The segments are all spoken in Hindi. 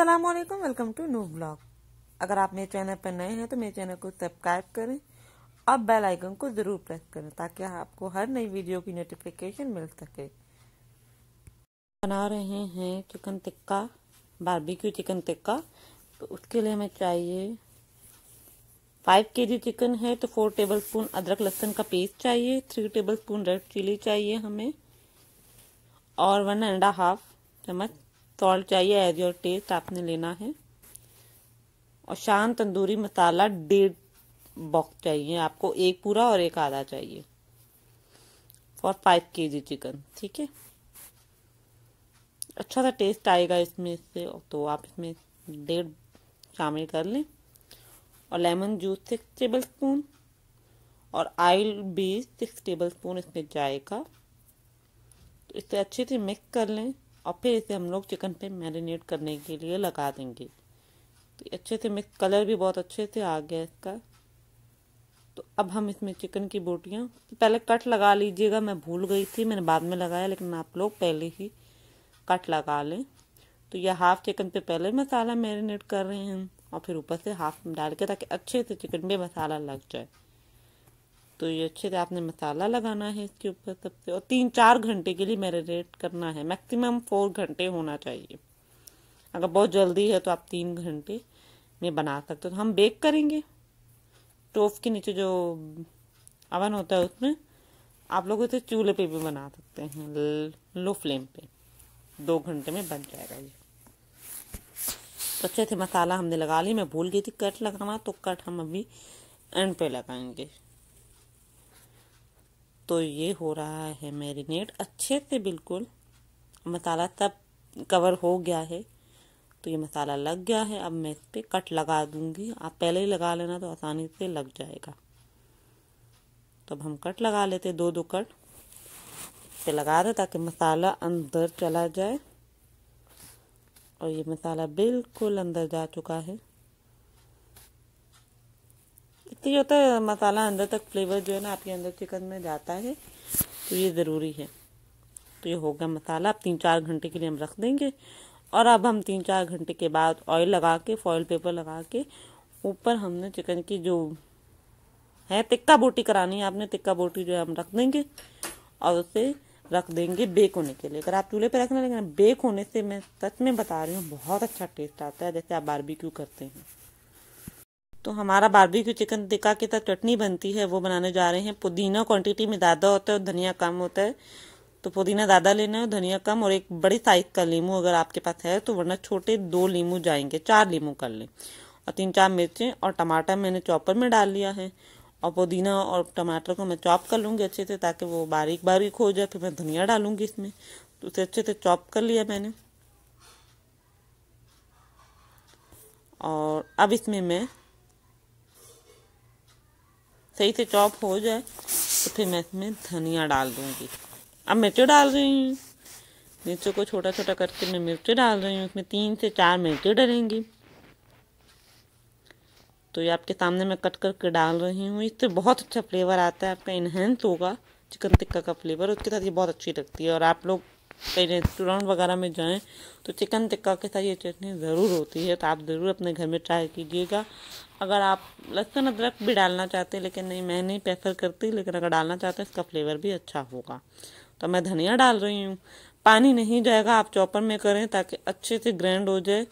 अस्सलाम वालेकुम वेलकम टू नो ब्लॉग अगर आप मेरे चैनल पर नए हैं तो मेरे चैनल को सब्सक्राइब करें और बेल आइकन को ज़रूर प्रेस करें ताकि आपको हर नई वीडियो की नोटिफिकेशन मिल सके बना रहे हैं chicken tikka barbecue chicken tikka तो उसके लिए हमें चाहिए फाइव के जी चिकन है तो फोर टेबल स्पून अदरक लहसुन का पेस्ट चाहिए three tablespoon red chilli चाहिए हमें और वन एंड हाफ चम्मच सॉल्ट चाहिए एज योर टेस्ट आपने लेना है और शान तंदूरी मसाला डेढ़ बॉक्स चाहिए आपको एक पूरा और एक आधा चाहिए फॉर फाइव के जी चिकन ठीक है अच्छा सा टेस्ट आएगा इसमें से तो आप इसमें डेढ़ शामिल कर लें और lemon juice six tablespoon और आयल भी सिक्स टेबल स्पून इसमें जाएगा तो इसे अच्छे से मिक्स कर लें और फिर इसे हम लोग चिकन पे मैरिनेट करने के लिए लगा देंगे तो अच्छे से मिक्स कलर भी बहुत अच्छे से आ गया इसका तो अब हम इसमें चिकन की बोटियाँ पहले कट लगा लीजिएगा मैं भूल गई थी मैंने बाद में लगाया लेकिन आप लोग पहले ही कट लगा लें तो यह हाफ चिकन पे पहले मसाला मैरिनेट कर रहे हैं और फिर ऊपर से हाफ डाल के ताकि अच्छे से चिकन पे मसाला लग जाए तो ये अच्छे से आपने मसाला लगाना है इसके ऊपर सबसे और तीन चार घंटे के लिए मैरिनेट करना है मैक्सिमम फोर घंटे होना चाहिए अगर बहुत जल्दी है तो आप तीन घंटे में बना सकते हो तो हम बेक करेंगे स्टोव के नीचे जो अवन होता है उसमें आप लोग इसे चूल्हे पे भी बना सकते हैं लो फ्लेम पे दो घंटे में बन जाएगा ये तो अच्छे से मसाला हमने लगा ली मैं भूल गई थी कट लगाना तो कट हम अभी एंड पे लगाएंगे तो ये हो रहा है मैरिनेट अच्छे से बिल्कुल मसाला तब कवर हो गया है तो ये मसाला लग गया है अब मैं इस पर कट लगा दूंगी आप पहले ही लगा लेना तो आसानी से लग जाएगा तो अब हम कट लगा लेते दो दो कट पे लगा दें ताकि मसाला अंदर चला जाए और ये मसाला बिल्कुल अंदर जा चुका है जितनी होता है मसाला अंदर तक फ्लेवर जो है ना आपके अंदर चिकन में जाता है तो ये ज़रूरी है तो ये होगा मसाला अब तीन चार घंटे के लिए हम रख देंगे और अब हम तीन चार घंटे के बाद ऑयल लगा के फॉयल पेपर लगा के ऊपर हमने चिकन की जो है तिक्का बोटी करानी है आपने तिक्का बोटी जो है हम रख देंगे और उसे रख देंगे बेक होने के लिए अगर आप चूल्हे पर रखना लेकिन बेक होने से मैं सच में बता रही हूँ बहुत अच्छा टेस्ट आता है जैसे आप बारबेक्यू करते हैं तो हमारा बारबेक्यू चिकन टिक्का की तरह चटनी बनती है वो बनाने जा रहे हैं पुदीना क्वांटिटी में ज़्यादा होता है और धनिया कम होता है तो पुदीना ज़्यादा लेना है धनिया कम और एक बड़ी साइज का लीमू अगर आपके पास है तो वरना छोटे दो लीमू जाएंगे चार लीमू कर लें और तीन चार मिर्चें और टमाटर मैंने चॉपर में डाल लिया है और पुदीना और टमाटर को मैं चॉप कर लूँगी अच्छे से ताकि वो बारीक बारीक हो जाए फिर मैं धनिया डालूंगी इसमें तो उसे अच्छे से चॉप कर लिया मैंने और अब इसमें मैं सही से चॉप हो जाए तो फिर मैं इसमें धनिया डाल दूँगी अब मिर्चें डाल रही हूँ मिर्चों को छोटा छोटा करके मैं मिर्चें डाल रही हूँ इसमें तीन से चार मिर्चें डलेंगी तो ये आपके सामने मैं कट करके डाल रही हूँ इससे बहुत अच्छा फ्लेवर आता है आपका इन्हेंस होगा चिकन टिक्का का फ्लेवर उसके साथ ये बहुत अच्छी लगती है और आप लोग रेस्टोरेंट वगैरह में जाएं तो चिकन टिक्का के साथ ये चटनी ज़रूर होती है तो आप ज़रूर अपने घर में ट्राई कीजिएगा अगर आप लहसुन अदरक भी डालना चाहते हैं लेकिन नहीं मैं नहीं प्रेफर करती लेकिन अगर डालना चाहते हैं इसका फ्लेवर भी अच्छा होगा तो मैं धनिया डाल रही हूँ पानी नहीं जाएगा आप चॉपर में करें ताकि अच्छे से ग्रैंड हो जाए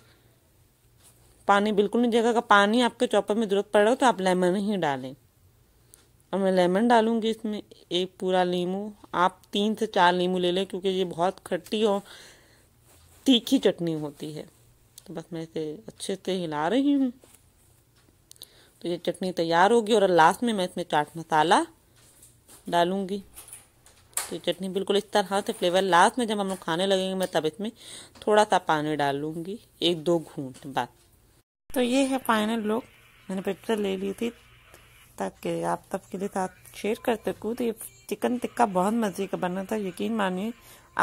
पानी बिल्कुल नहीं जाएगा अगर पानी आपके चॉपर में ज़रूरत पड़ रहा हो तो आप लेमन ही डालें अब मैं लेमन डालूंगी इसमें एक पूरा नींबू आप तीन से चार नींबू ले लें क्योंकि ये बहुत खट्टी और तीखी चटनी होती है तो बस मैं इसे अच्छे से हिला रही हूँ तो ये चटनी तैयार होगी और लास्ट में मैं इसमें चाट मसाला डालूँगी तो ये चटनी बिल्कुल इस तरह से फ्लेवर लास्ट में जब हम लोग खाने लगेंगे मैं तब इसमें थोड़ा सा पानी डाल लूँगी एक दो घूंट बाद तो ये है फाइनल लोग मैंने पिक्चर ले ली थी ताकि के आप सबके लिए साथ शेयर कर सकूँ तो ये चिकन टिक्का बहुत मज़े का बना था यकीन मानिए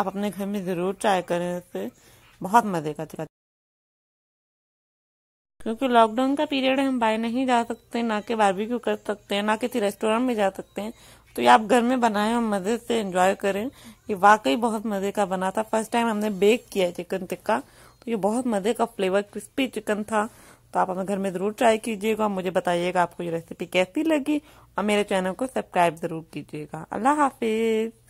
आप अपने घर में ज़रूर ट्राई करें उससे बहुत मज़े का चिकन क्योंकि लॉकडाउन का पीरियड है हम बाहर नहीं जा सकते ना कि बारबेक्यू कर सकते हैं ना किसी रेस्टोरेंट में जा सकते हैं तो ये आप घर में बनाएं और मज़े से एंजॉय करें ये वाकई बहुत मज़े का बना था फर्स्ट टाइम हमने बेक किया है चिकन टिक्का तो ये बहुत मज़े का फ्लेवर क्रिस्पी चिकन था तो आप अपने घर में ज़रूर ट्राई कीजिएगा मुझे बताइएगा आपको ये रेसिपी कैसी लगी और मेरे चैनल को सब्सक्राइब ज़रूर कीजिएगा अल्लाह हाफिज़